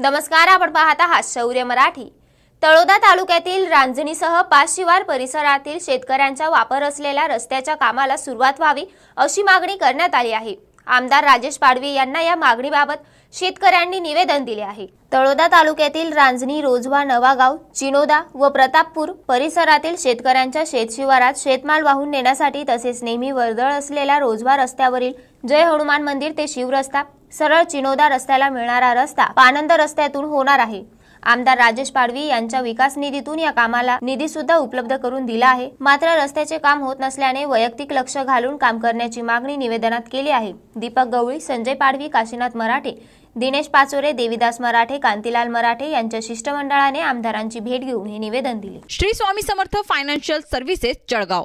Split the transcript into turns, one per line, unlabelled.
नमस्कार आपण पाहत आहात शौर्य मराठी तळोदा तालुक्यातील रांजणीसह पाच शिवार परिसरातील शेतकऱ्यांचा वापर असलेल्या रस्त्याच्या कामाला सुरुवात व्हावी अशी मागणी करण्यात आली आहे आमदार राजेश पाडवी यांना या मागणीबाबत शेतकऱ्यांनी निवेदन दिले आहे तळोदा तालुक्यातील रांजणी रोजवा नवागाव चिनोदा व प्रतापपूर परिसरातील शेतकऱ्यांच्या शेतशिवारात शेतमाल वाहून नेण्यासाठी तसेच नेहमी वर्दळ असलेल्या रोजवा रस्त्यावरील जय हनुमान मंदिर ते शिवरस्ता सरळ चिनोदा रस्त्याला मिळणारा रस्ता पानंद रस्त्यातून होणार आहे आमदार राजेश पाडवी यांच्या विकास निधीतून या कामाला निधी सुद्धा उपलब्ध करून दिला आहे मात्र रस्त्याचे काम होत नसल्याने वैयक्तिक लक्ष घालून काम करण्याची मागणी निवेदनात केली आहे दीपक गवळी संजय पाडवी काशीनाथ मराठे दिनेश पाचोरे देवीदास मराठे कांतीलाल मराठे यांच्या शिष्टमंडळाने आमदारांची भेट घेऊन हे निवेदन दिले श्री स्वामी समर्थ
फायनान्शियल सर्व्हिसेस जळगाव